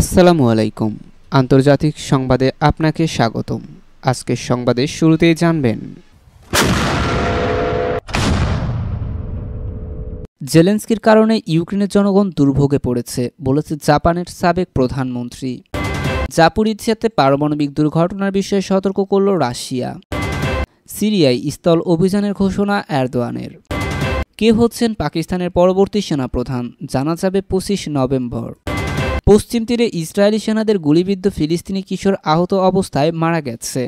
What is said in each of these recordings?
আসসালামু আলাইকুম আন্তর্জাতিক সংবাদে আপনাকে স্বাগতম আজকের সংবাদের শুরুতেই জানবেন জেলেন্সকির কারণে ইউক্রেনের জনগণ দুর্ভোগে পড়েছে বলেছে জাপানের সাবেক প্রধানমন্ত্রী জাপুরিজিয়াতে পারমাণবিক দুর্ঘটনার বিষয়ে সতর্ক করল রাশিয়া সিরিয়ায় স্থল অভিযানের ঘোষণা এরদোয়ানের কে হচ্ছেন পাকিস্তানের পরবর্তী সেনাপ্রধান জানা যাবে পঁচিশ নভেম্বর পশ্চিম তীরে ইসরায়েলি সেনাদের গুলিবিদ্ধ ফিলিস্তিনি কিশোর আহত অবস্থায় মারা গেছে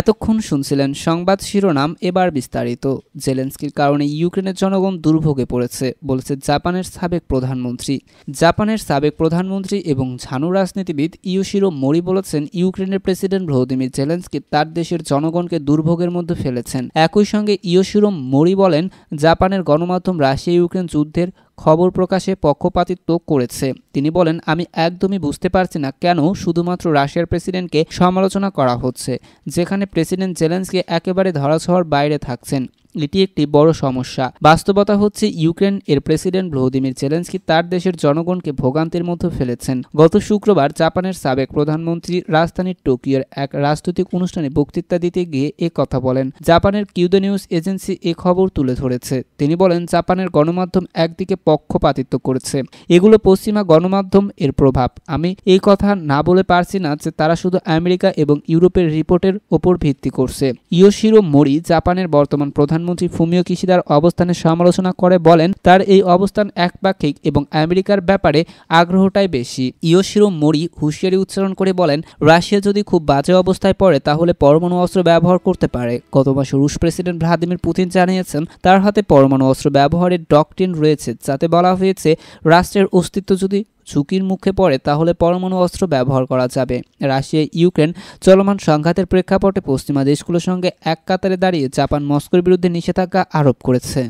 এতক্ষণ শুনছিলেন সংবাদ শিরোনাম এবার বিস্তারিত জেলেন্সকির কারণে ইউক্রেনের জনগণ দুর্ভোগে পড়েছে বলেছে জাপানের সাবেক প্রধানমন্ত্রী জাপানের সাবেক প্রধানমন্ত্রী এবং ঝানু রাজনীতিবিদ ইয়োশিরো মরি বলেছেন ইউক্রেনের প্রেসিডেন্ট ভ্লোদিমির জেলেন্সকি তার দেশের জনগণকে দুর্ভোগের মধ্যে ফেলেছেন একই সঙ্গে ইয়োশিরো মরি বলেন জাপানের গণমাধ্যম রাশিয়া ইউক্রেন যুদ্ধের খবর প্রকাশে পক্ষপাতিত্ব করেছে তিনি বলেন আমি একদমই বুঝতে পারছি না কেন শুধুমাত্র রাশিয়ার প্রেসিডেন্টকে সমালোচনা করা হচ্ছে যেখানে প্রেসিডেন্ট জেলেন্সকে একেবারে ধরাছোঁয়ার বাইরে থাকছেন এটি একটি বড় সমস্যা বাস্তবতা হচ্ছে ইউক্রেন এর প্রেসিডেন্ট ভ্লোদিমির জেলেন্সকি তার দেশের জনগণকে ভোগান্তির মধ্যে ফেলেছেন গত শুক্রবার জাপানের সাবেক প্রধানমন্ত্রী রাজধানীর টোকিওর এক রাজনৈতিক অনুষ্ঠানে বক্তৃতা দিতে গিয়ে এ কথা বলেন জাপানের কিউদো নিউজ এজেন্সি এ খবর তুলে ধরেছে তিনি বলেন জাপানের গণমাধ্যম একদিকে পক্ষপাতিত্ব করেছে এগুলো পশ্চিমা গণমাধ্যম এর প্রভাব আমি এই কথা না বলে পারছি না যে তারা শুধু আমেরিকা এবং ইউরোপের রিপোর্টের ওপর ভিত্তি করছে ইয়োশিরো মোরি জাপানের বর্তমান প্রধান প্রধানমন্ত্রী ফুমিও কিশিদার অবস্থানের সমালোচনা করে বলেন তার এই অবস্থান একপাক্ষিক এবং আমেরিকার ব্যাপারে আগ্রহটাই বেশি ইয়োশিরো মোরি হুঁশিয়ারি উচ্চারণ করে বলেন রাশিয়া যদি খুব বাজে অবস্থায় পড়ে তাহলে পরমাণু অস্ত্র ব্যবহার করতে পারে গত মাসে রুশ প্রেসিডেন্ট ভ্লাদিমির পুতিন জানিয়েছেন তার হাতে পরমাণু অস্ত্র ব্যবহারের ডকটিন রয়েছে যাতে বলা হয়েছে রাষ্ট্রের অস্তিত্ব যদি ঝুঁকির মুখে পড়ে তাহলে পরমাণু অস্ত্র ব্যবহার করা যাবে রাশিয়া ইউক্রেন চলমান সংঘাতের প্রেক্ষাপটে পশ্চিমা দেশগুলোর সঙ্গে এক কাতারে দাঁড়িয়ে জাপান মস্কোর বিরুদ্ধে নিষেধাজ্ঞা আরোপ করেছে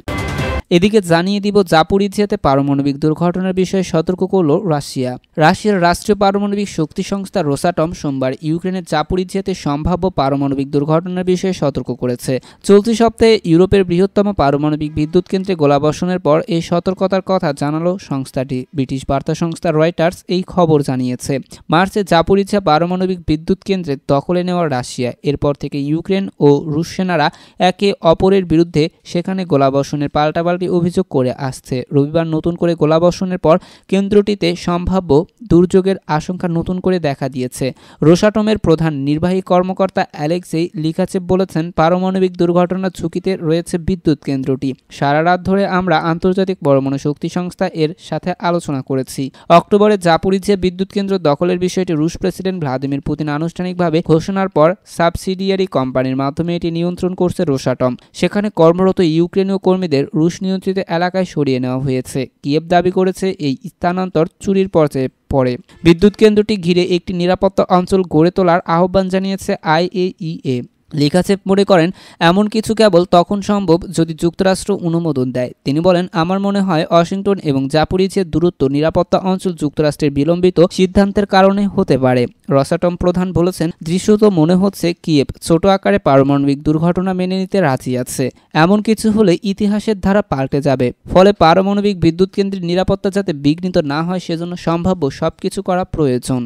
এদিকে জানিয়ে দিব জাপুরিজিয়াতে পারমাণবিক দুর্ঘটনার বিষয়ে সতর্ক করল রাশিয়া রাশিয়ার রাষ্ট্রীয় পারমাণবিক শক্তি সংস্থা রোসাটম সোমবার ইউক্রেনের জাপুরিজিয়াতে সম্ভাব্য পারমাণবিক দুর্ঘটনার বিষয়ে সতর্ক করেছে চলতি সপ্তাহে ইউরোপের বৃহত্তম পারমাণবিক বিদ্যুৎ কেন্দ্রে গোলাবর্ষণের পর এই সতর্কতার কথা জানালো সংস্থাটি ব্রিটিশ বার্তা সংস্থা রয়টার্স এই খবর জানিয়েছে মার্চে জাপুরিজিয়া পারমাণবিক বিদ্যুৎ কেন্দ্রে দখলে নেওয়া রাশিয়া এরপর থেকে ইউক্রেন ও রুশ সেনারা একে অপরের বিরুদ্ধে সেখানে গোলাবর্ষণের পাল্টাপাল্টি সরকারি অভিযোগ করে আসছে রবিবার নতুন করে গোলাবর্ষণের পর কেন্দ্রটিতে সম্ভাব্য দুর্যোগের আশঙ্কা নতুন করে দেখা দিয়েছে রোসাটমের প্রধান নির্বাহী কর্মকর্তা অ্যালেক্সেই লিখাছে বলেছেন পারমাণবিক দুর্ঘটনার ঝুঁকিতে রয়েছে বিদ্যুৎ কেন্দ্রটি সারা রাত ধরে আমরা আন্তর্জাতিক পরমাণু শক্তি সংস্থা এর সাথে আলোচনা করেছি অক্টোবরে জাপুরি যে বিদ্যুৎ কেন্দ্র দখলের বিষয়টি রুশ প্রেসিডেন্ট ভ্লাদিমির পুতিন আনুষ্ঠানিকভাবে ঘোষণার পর সাবসিডিয়ারি কোম্পানির মাধ্যমে এটি নিয়ন্ত্রণ করছে রোসাটম সেখানে কর্মরত ইউক্রেনীয় কর্মীদের রুশ নিয়ন্ত্রিত এলাকায় সরিয়ে নেওয়া হয়েছে কিয়েভ দাবি করেছে এই স্থানান্তর চুরির পর্যায়ে পড়ে বিদ্যুৎ কেন্দ্রটি ঘিরে একটি নিরাপত্তা অঞ্চল গড়ে তোলার আহ্বান জানিয়েছে আইএইএ লিখাচেপ মনে করেন এমন কিছু কেবল তখন সম্ভব যদি যুক্তরাষ্ট্র অনুমোদন দেয় তিনি বলেন আমার মনে হয় ওয়াশিংটন এবং জাপুরিচের দূরত্ব নিরাপত্তা অঞ্চল যুক্তরাষ্ট্রের বিলম্বিত সিদ্ধান্তের কারণে হতে পারে রসাটম প্রধান বলেছেন দৃশ্যত মনে হচ্ছে কিয়েব ছোট আকারে পারমাণবিক দুর্ঘটনা মেনে নিতে রাজি আছে এমন কিছু হলে ইতিহাসের ধারা পাল্টে যাবে ফলে পারমাণবিক বিদ্যুৎ কেন্দ্রের নিরাপত্তা যাতে বিঘ্নিত না হয় সেজন্য সম্ভাব্য সবকিছু করা প্রয়োজন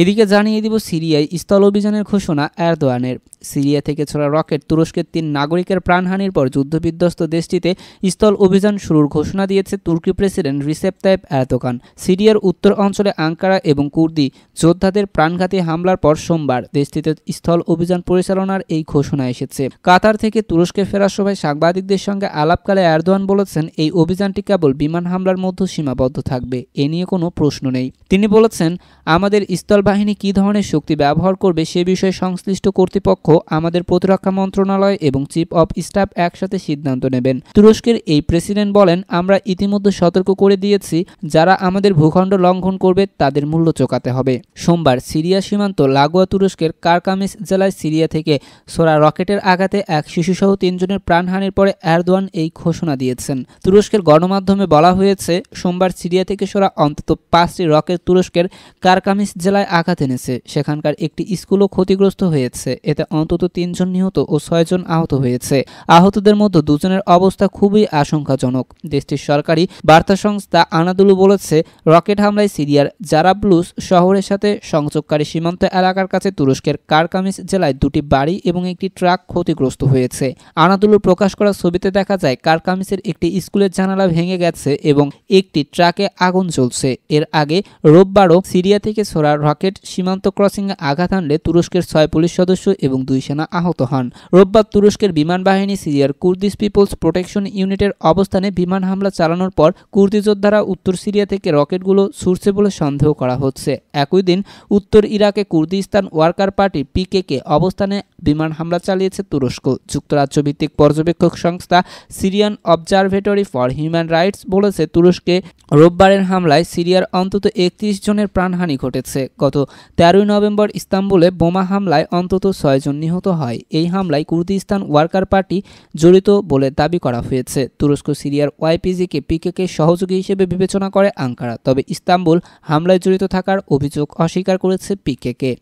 এদিকে জানিয়ে দিব সিরিয়ায় স্থল অভিযানের ঘোষণা এরদোয়ানের সিরিয়া থেকে ছোড়া রকেট তুরস্কের তিন নাগরিকের প্রাণহানির পর যুদ্ধবিধ্বস্ত দেশটিতে স্থল অভিযান শুরুর ঘোষণা দিয়েছে তুর্কি প্রেসিডেন্ট রিসেপ তাইব এরদোকান সিরিয়ার উত্তর অঞ্চলে আঙ্কারা এবং কুর্দি যোদ্ধাদের প্রাণঘাতী হামলার পর সোমবার দেশটিতে স্থল অভিযান পরিচালনার এই ঘোষণা এসেছে কাতার থেকে তুরস্কে ফেরার সময় সাংবাদিকদের সঙ্গে আলাপকালে এরদোয়ান বলেছেন এই অভিযানটি কেবল বিমান হামলার মধ্যে সীমাবদ্ধ থাকবে এ নিয়ে কোনো প্রশ্ন নেই তিনি বলেছেন আমাদের স্থল বাহিনী কী ধরনের শক্তি ব্যবহার করবে সে বিষয়ে সংশ্লিষ্ট কর্তৃপক্ষ আমাদের প্রতিরক্ষা মন্ত্রণালয় এবং চিফ অব স্টাফ একসাথে সিদ্ধান্ত নেবেন তুরস্কের এই প্রেসিডেন্ট বলেন আমরা ইতিমধ্যে সতর্ক করে দিয়েছি যারা আমাদের ভূখণ্ড লঙ্ঘন করবে তাদের মূল্য চোকাতে হবে সোমবার সিরিয়া সীমান্ত লাগোয়া তুরস্কের কারকামিস জেলায় সিরিয়া থেকে সোরা রকেটের আঘাতে এক শিশুসহ তিনজনের প্রাণহানির পরে এরদোয়ান এই ঘোষণা দিয়েছেন তুরস্কের গণমাধ্যমে বলা হয়েছে সোমবার সিরিয়া থেকে সোরা অন্তত পাঁচটি রকেট তুরস্কের কারকামিস জেলায় আঘাত এনেছে সেখানকার একটি স্কুলও ক্ষতিগ্রস্ত হয়েছে এতে অন্তত তিনজন নিহত ও ছয়জন আহত হয়েছে আহতদের মধ্যে দুজনের অবস্থা খুবই আশঙ্কাজনক দেশটির সরকারি বার্তা সংস্থা আনাদুলু বলেছে রকেট হামলায় সিরিয়ার জারাবলুস শহরের সাথে সংযোগকারী সীমান্ত এলাকার কাছে তুরস্কের কারকামিস জেলায় দুটি বাড়ি এবং একটি ট্রাক ক্ষতিগ্রস্ত হয়েছে আনাদুলু প্রকাশ করা ছবিতে দেখা যায় কারকামিসের একটি স্কুলের জানালা ভেঙে গেছে এবং একটি ট্রাকে আগুন চলছে এর আগে রোববারও সিরিয়া থেকে ছোড়া রকেট রকেট সীমান্ত ক্রসিংয়ে আঘাত হানলে তুরস্কের ছয় পুলিশ সদস্য এবং দুই সেনা আহত হন রোববার তুরস্কের বিমান বাহিনী সিরিয়ার কুর্দিস পিপলস প্রোটেকশন ইউনিটের অবস্থানে বিমান হামলা চালানোর পর কুর্দি যোদ্ধারা উত্তর সিরিয়া থেকে রকেটগুলো ছুড়ছে বলে সন্দেহ করা হচ্ছে একই দিন উত্তর ইরাকে কুর্দিস্তান ওয়ার্কার পার্টি পিকেকে অবস্থানে বিমান হামলা চালিয়েছে তুরস্ক যুক্তরাজ্য ভিত্তিক পর্যবেক্ষক সংস্থা Syrian observatory for human rights বলেছে তুরস্কে রোববারের হামলায় সিরিয়ার অন্তত একত্রিশ জনের প্রাণহানি ঘটেছে গত নিহত তেরোই নভেম্বর ইস্তাম্বুলে বোমা হামলায় অন্তত ছয়জন নিহত হয় এই হামলায় কুর্দিস্তান ওয়ার্কার পার্টি জড়িত বলে দাবি করা হয়েছে তুরস্ক সিরিয়ার ওয়াইপিজিকে পিকেকে সহযোগী হিসেবে বিবেচনা করে আঙ্কারা তবে ইস্তাম্বুল হামলায় জড়িত থাকার অভিযোগ অস্বীকার করেছে পিকেকে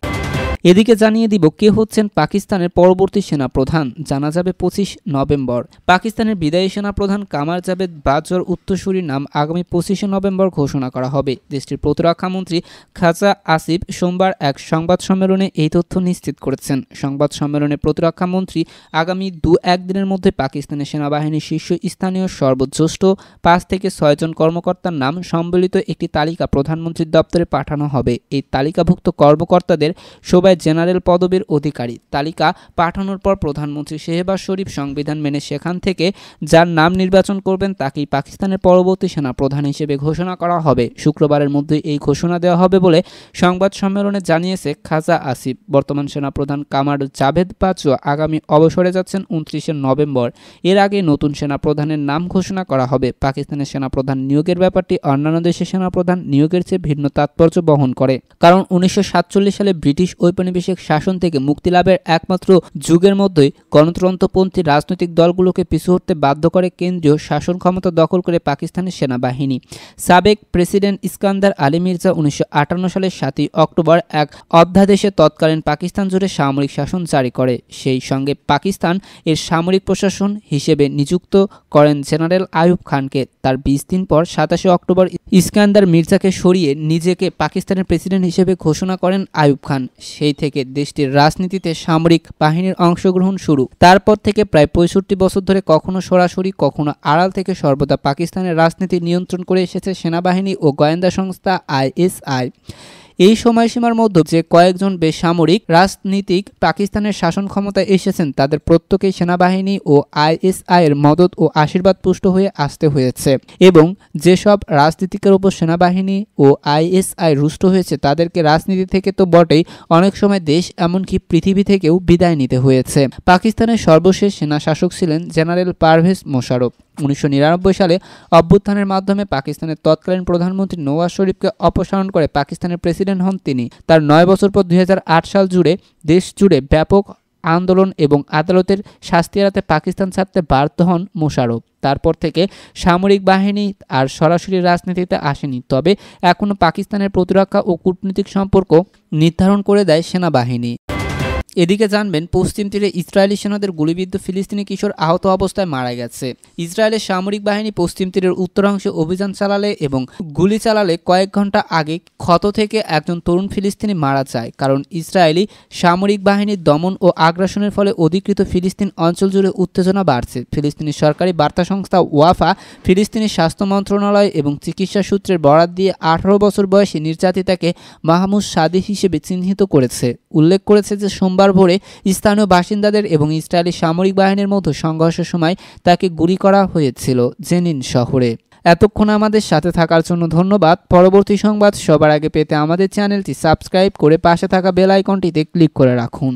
এদিকে জানিয়ে দিব কে হচ্ছেন পাকিস্তানের পরবর্তী সেনা প্রধান জানা যাবে পঁচিশ নভেম্বর পাকিস্তানের বিদায়ী সেনা প্রধান কামার জাবেদ বাজর উত্তরসূরির নাম আগামী পঁচিশে নভেম্বর ঘোষণা করা হবে দেশটির প্রতিরক্ষা মন্ত্রী খাজা আসিফ সোমবার এক সংবাদ সম্মেলনে এই তথ্য নিশ্চিত করেছেন সংবাদ সম্মেলনে প্রতিরক্ষা মন্ত্রী আগামী দু একদিনের মধ্যে পাকিস্তানের সেনাবাহিনীর শীর্ষ স্থানীয় সর্বজ্যেষ্ঠ পাঁচ থেকে ছয়জন কর্মকর্তার নাম সম্বলিত একটি তালিকা প্রধানমন্ত্রীর দপ্তরে পাঠানো হবে এই তালিকাভুক্ত কর্মকর্তাদের সবাই সভায় জেনারেল পদবীর অধিকারী তালিকা পাঠানোর পর প্রধানমন্ত্রী শেহবাজ শরীফ সংবিধান মেনে সেখান থেকে যার নাম নির্বাচন করবেন তাকেই পাকিস্তানের পরবর্তী সেনা প্রধান হিসেবে ঘোষণা করা হবে শুক্রবারের মধ্যে এই ঘোষণা দেওয়া হবে বলে সংবাদ সম্মেলনে জানিয়েছে খাজা আসিফ বর্তমান সেনাপ্রধান কামার জাভেদ বাজওয়া আগামী অবসরে যাচ্ছেন উনত্রিশে নভেম্বর এর আগে নতুন সেনাপ্রধানের নাম ঘোষণা করা হবে পাকিস্তানের সেনাপ্রধান নিয়োগের ব্যাপারটি অন্যান্য দেশের সেনাপ্রধান নিয়োগের চেয়ে ভিন্ন তাৎপর্য বহন করে কারণ উনিশশো সালে ব্রিটিশ ওই ঔপনিবেশিক শাসন থেকে মুক্তি লাভের একমাত্র যুগের মধ্যেই গণতন্ত্রপন্থী রাজনৈতিক দলগুলোকে পিছু হতে বাধ্য করে কেন্দ্রীয় শাসন ক্ষমতা দখল করে পাকিস্তানের সেনাবাহিনী সাবেক প্রেসিডেন্ট ইস্কান্দার আলী মির্জা উনিশশো সালের সাতই অক্টোবর এক অধ্যাদেশে তৎকালীন পাকিস্তান জুড়ে সামরিক শাসন জারি করে সেই সঙ্গে পাকিস্তান এর সামরিক প্রশাসন হিসেবে নিযুক্ত করেন জেনারেল আয়ুব খানকে তার বিশ দিন পর সাতাশে অক্টোবর ইস্কান্দার মির্জাকে সরিয়ে নিজেকে পাকিস্তানের প্রেসিডেন্ট হিসেবে ঘোষণা করেন আয়ুব খান সেই সেই থেকে দেশটির রাজনীতিতে সামরিক বাহিনীর অংশগ্রহণ শুরু তারপর থেকে প্রায় পঁয়ষট্টি বছর ধরে কখনো সরাসরি কখনো আড়াল থেকে সর্বদা পাকিস্তানের রাজনীতি নিয়ন্ত্রণ করে এসেছে সেনাবাহিনী ও গোয়েন্দা সংস্থা আইএসআই এই সময়সীমার মধ্যে যে কয়েকজন বেসামরিক রাজনীতিক পাকিস্তানের শাসন ক্ষমতায় এসেছেন তাদের প্রত্যেকেই সেনাবাহিনী ও আইএসআই এর মদত ও আশীর্বাদ পুষ্ট হয়ে আসতে হয়েছে এবং যেসব রাজনীতিকের ওপর সেনাবাহিনী ও আইএসআই রুষ্ট হয়েছে তাদেরকে রাজনীতি থেকে তো বটেই অনেক সময় দেশ এমনকি পৃথিবী থেকেও বিদায় নিতে হয়েছে পাকিস্তানের সর্বশেষ সেনা শাসক ছিলেন জেনারেল পারভেজ মোশারফ উনিশশো নিরানব্বই সালে অভ্যুত্থানের মাধ্যমে পাকিস্তানের তৎকালীন প্রধানমন্ত্রী নওয়াজ শরীফকে অপসারণ করে পাকিস্তানের প্রেসিডেন্ট প্রেসিডেন্ট হন তিনি তার নয় বছর পর দুই সাল জুড়ে দেশ জুড়ে ব্যাপক আন্দোলন এবং আদালতের শাস্তি এড়াতে পাকিস্তান ছাড়তে বাধ্য হন মোশারফ তারপর থেকে সামরিক বাহিনী আর সরাসরি রাজনীতিতে আসেনি তবে এখনও পাকিস্তানের প্রতিরক্ষা ও কূটনৈতিক সম্পর্ক নির্ধারণ করে দেয় সেনাবাহিনী এদিকে জানবেন পশ্চিম তীরে ইসরায়েলি সেনাদের গুলিবিদ্ধ ফিলিস্তিনি কিশোর আহত অবস্থায় মারা গেছে ইসরায়েলের সামরিক বাহিনী পশ্চিম তীরের উত্তরাংশে অভিযান চালালে এবং গুলি চালালে কয়েক ঘন্টা আগে ক্ষত থেকে একজন তরুণ ফিলিস্তিনি মারা যায় কারণ ইসরায়েলি সামরিক বাহিনীর দমন ও আগ্রাসনের ফলে অধিকৃত ফিলিস্তিন অঞ্চল জুড়ে উত্তেজনা বাড়ছে ফিলিস্তিনি সরকারি বার্তা সংস্থা ওয়াফা ফিলিস্তিনি স্বাস্থ্য মন্ত্রণালয় এবং চিকিৎসা সূত্রের বরাত দিয়ে আঠারো বছর বয়সী নির্যাতিতাকে মাহমুদ সাদি হিসেবে চিহ্নিত করেছে উল্লেখ করেছে যে সোমবার ভোরে স্থানীয় বাসিন্দাদের এবং ইসরায়েলি সামরিক বাহিনীর মধ্যে সংঘর্ষের সময় তাকে গুলি করা হয়েছিল জেনিন শহরে এতক্ষণ আমাদের সাথে থাকার জন্য ধন্যবাদ পরবর্তী সংবাদ সবার আগে পেতে আমাদের চ্যানেলটি সাবস্ক্রাইব করে পাশে থাকা বেল আইকনটিতে ক্লিক করে রাখুন